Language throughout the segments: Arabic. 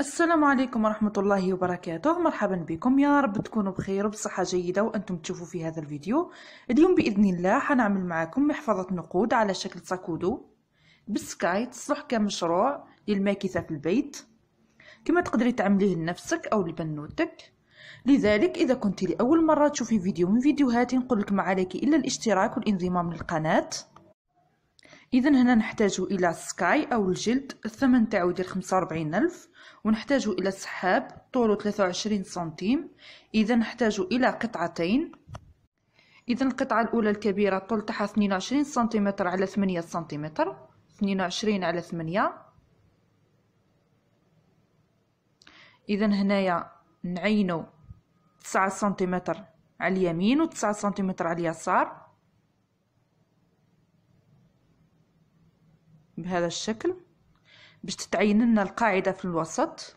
السلام عليكم ورحمة الله وبركاته مرحبا بكم يا رب تكونوا بخير وبصحة جيدة وأنتم تشوفوا في هذا الفيديو اليوم بإذن الله حنعمل معكم محفظة نقود على شكل ساكودو بالسكاي تصلح كمشروع للماكثة في البيت كما تقدري تعمليه لنفسك أو لبنوتك لذلك إذا كنت لأول مرة تشوفي فيديو من فيديوهاتي نقول لك ما عليك إلا الاشتراك والانضمام للقناة اذا هنا نحتاج الى سكاي او الجلد الثمن تاعو يدير خمسة وربعين ألف ونحتاج الى سحاب طوله ثلاثة وعشرين سنتيم اذا نحتاج الى قطعتين اذا القطعه الاولى الكبيره طول تاعها اثنين وعشرين سنتيمتر على ثمانية سنتيمتر اثنين وعشرين على ثمانية اذا هنايا نعينو تسعة سنتيمتر على اليمين وتسعة سنتيمتر على اليسار بهذا الشكل باش تتعين لنا القاعدة في الوسط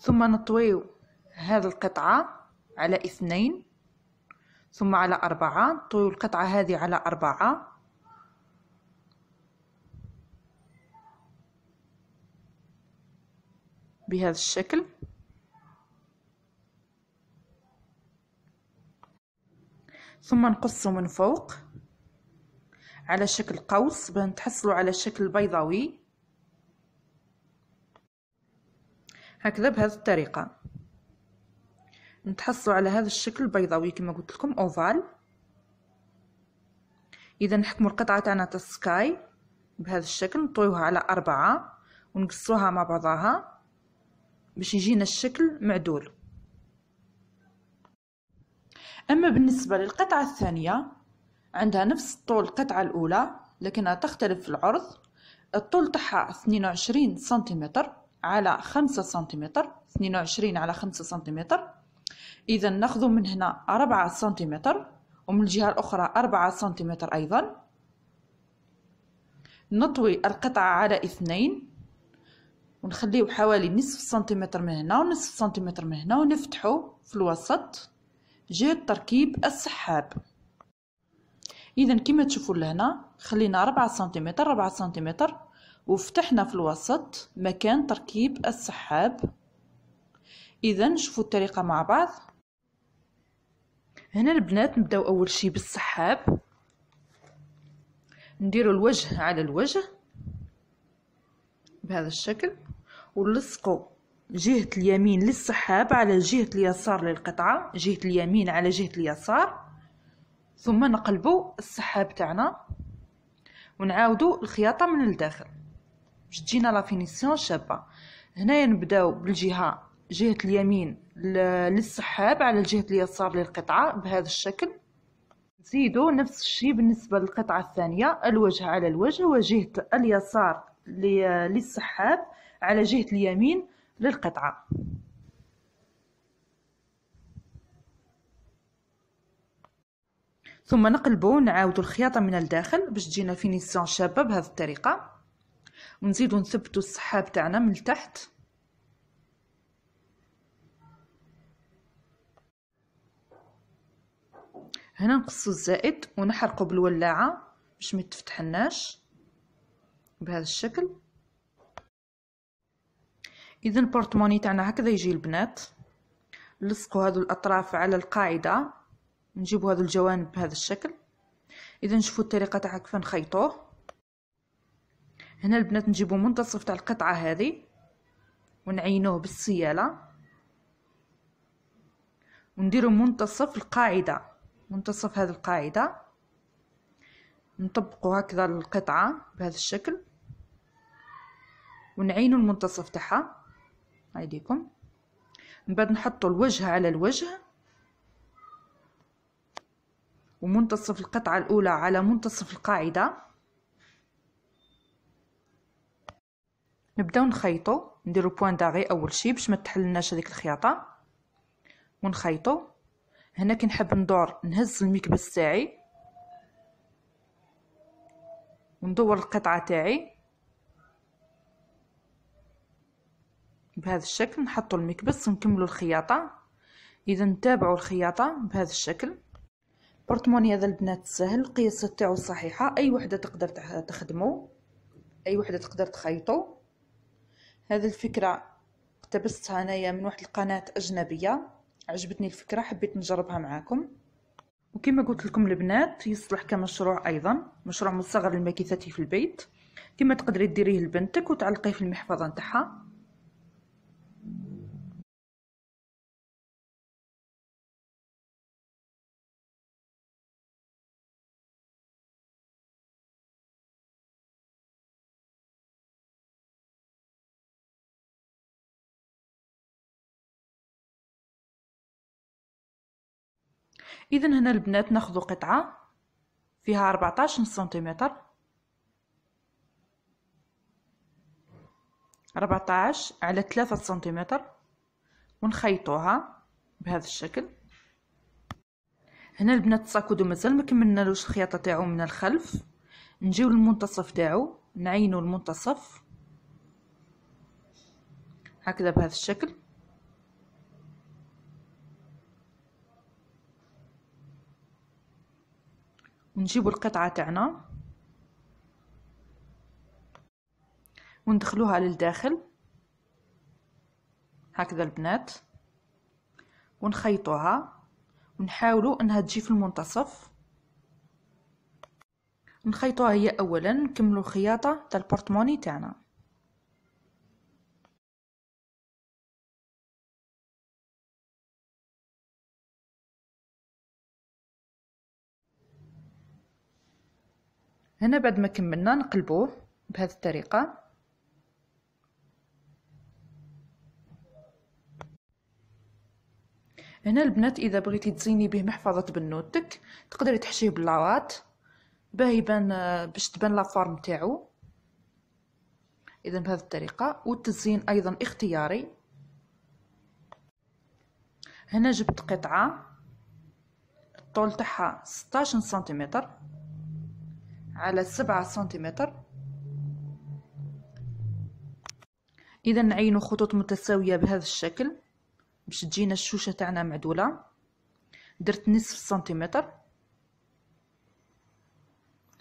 ثم نطويو هذه القطعة على اثنين ثم على أربعة نطويو القطعة هذه على أربعة بهذا الشكل ثم نقص من فوق على شكل قوس بان تحصلوا على شكل بيضاوي هكذا بهذه الطريقه نتحصلوا على هذا الشكل البيضاوي كما قلت لكم اوفال اذا نحكموا القطعه تاعنا تاع السكاي بهذا الشكل نطويوها على أربعة ونقصوها مع بعضها باش يجينا الشكل معدول أما بالنسبة للقطعة الثانية عندها نفس طول القطعة الأولى لكنها تختلف في العرض الطول تاعها 22 سنتيمتر على 5 سنتيمتر 22 على 5 سنتيمتر إذا ناخذ من هنا 4 سنتيمتر ومن الجهة الأخرى 4 سنتيمتر أيضا نطوي القطعة على اثنين ونخليه حوالي نصف سنتيمتر من هنا ونصف سنتيمتر من هنا ونفتحه في الوسط جهة تركيب السحاب اذا كما تشوفوا لهنا خلينا 4 سنتيمتر 4 سنتيمتر وفتحنا في الوسط مكان تركيب السحاب اذا شوفوا الطريقه مع بعض هنا البنات نبداو اول شي بالسحاب نديروا الوجه على الوجه بهذا الشكل ونلصقوا جهة اليمين للسحاب على جهة اليسار للقطعة جهة اليمين على جهة اليسار ثم نقلبو السحاب تاعنا ونعاودو الخياطه من الداخل باش تجينا لا فينيسيون شابه هنايا نبداو بالجهه جهه اليمين للسحاب على جهه اليسار للقطعه بهذا الشكل نزيدو نفس الشيء بالنسبه للقطعه الثانيه الوجه على الوجه وجهه اليسار للسحاب على جهه اليمين للقطعه ثم نقلبو ونعاودو الخياطه من الداخل باش تجينا فينيسيون شابه بهذه الطريقه ونزيدو نثبتو السحاب تاعنا من التحت هنا نقصو الزائد ونحرقو بالولاعه باش ما تفتحناش بهذا الشكل اذا البورتموني تاعنا هكذا يجي البنات لصقوا هادو الاطراف على القاعده نجيبو هذا الجوانب بهذا الشكل اذا نشوفو الطريقه تاع كيف نخيطوه هنا البنات نجيبو منتصف تاع القطعه هذه ونعينوه بالسياله ونديرو منتصف القاعده منتصف هذه القاعده نطبقو هكذا القطعه بهذا الشكل ونعينو المنتصف تاعها ايديكم من بعد نحطو الوجه على الوجه ومنتصف القطعة الأولى على منتصف القاعدة نبداو نخيطو نديرو بوان داغي أول شي باش ما تحلناش هذيك الخياطة ونخيطو هنا كي نحب ندور نهز المكبس تاعي وندور القطعة تاعي بهذا الشكل نحطو المكبس ونكملو الخياطة اذا نتابعو الخياطة بهذا الشكل بورتمونيا هذا البنات سهل القياس تاعو صحيحه اي وحده تقدر تخدمو اي وحده تقدر تخيطو هذه الفكره اقتبستها انايا من واحد القناه اجنبيه عجبتني الفكره حبيت نجربها معاكم وكما قلت لكم البنات يصلح كمشروع ايضا مشروع مصغر للمكيسات في البيت كما تقدري ديريه لبنتك وتعلقيه في المحفظه نتاعها اذا هنا البنات ناخذ قطعه فيها 14 سنتيمتر 14 على 3 سنتيمتر ونخيطوها بهذا الشكل هنا البنات الساكودو مازال ما كملنالوش الخياطه تاعو من الخلف نجيو للمنتصف تاعو نعينو المنتصف هكذا بهذا الشكل نجيبو القطعة تاعنا وندخلوها للداخل هكذا البنات ونخيطوها ونحاولوا انها تجي في المنتصف نخيطوها هي اولا نكملوا الخياطه تاع البورتموني تاعنا هنا بعد ما كملنا نقلبوه بهذه الطريقه هنا البنات اذا بغيتي تزيني به محفظه بنوتك تقدري تحشيه باللاوات باه يبان آه، باش تبان لا فورم تاعو اذا بهذه الطريقه والتزيين ايضا اختياري هنا جبت قطعه الطول تاعها 16 سنتيمتر على سبعة سنتيمتر إذا نعينو خطوط متساوية بهذا الشكل باش تجينا الشوشة تاعنا معدولة درت نصف سنتيمتر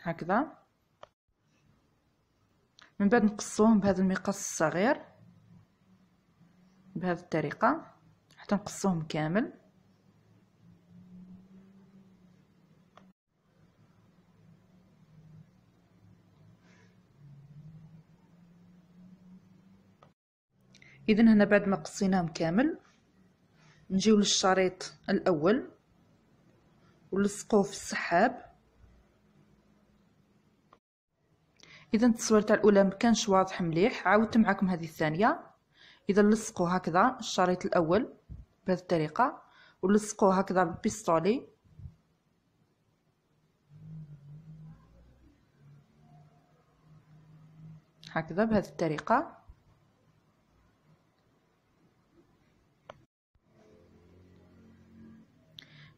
هكذا من بعد نقصوهم بهذا المقص الصغير بهذه الطريقة حتى نقصوهم كامل اذا هنا بعد ما قصيناهم كامل نجيو للشريط الاول ولصقوه في السحاب اذا التصوير تاع الاولى مكانش واضح مليح عاودت معكم هذه الثانيه اذا لصقوا هكذا الشريط الاول بهذه الطريقه ولصقوه هكذا بالبيستولي هكذا بهذه الطريقه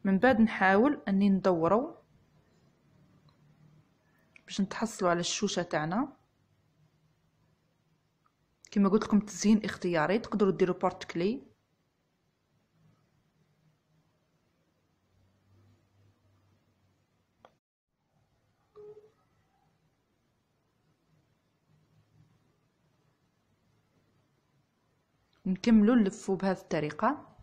من بعد نحاول اني ندورو باش نتحصلوا على الشوشه تاعنا كما قلت لكم التزيين اختياري تقدروا ديروا بورت كلي نكملوا نلفوا بهذه الطريقه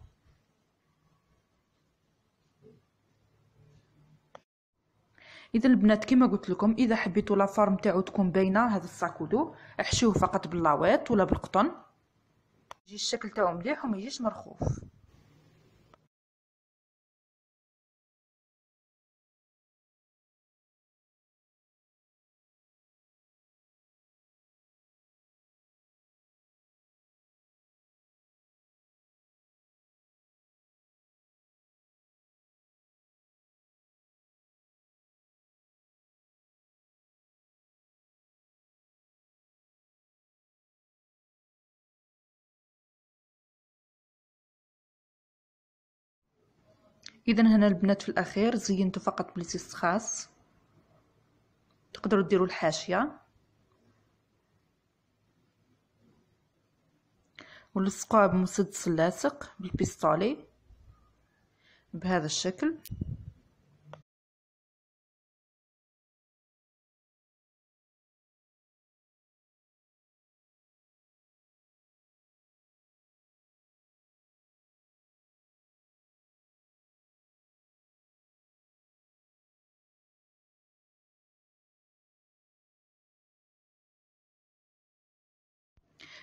اذا البنات كما قلت لكم اذا حبيتوا لافارم تاعو تكون باينه هذا الساكودو احشوه فقط باللاويط ولا بالقطن يجي الشكل تاعو مليح وما يجيش مرخوف اذا هنا البنات في الاخير زينتو فقط بليسيس خاص تقدروا ديروا الحاشيه ولصقوها بمسدس لاصق بالبيستولي بهذا الشكل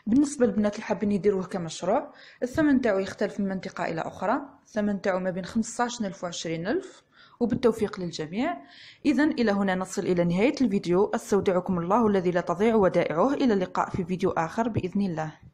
بالنسبه للبنات اللي حابين يديروه كمشروع الثمن تاعو يختلف من منطقه الى اخرى الثمن تاعو ما بين 15000 و 20000 وبالتوفيق للجميع اذا الى هنا نصل الى نهايه الفيديو استودعكم الله الذي لا تضيع ودائعه الى اللقاء في فيديو اخر باذن الله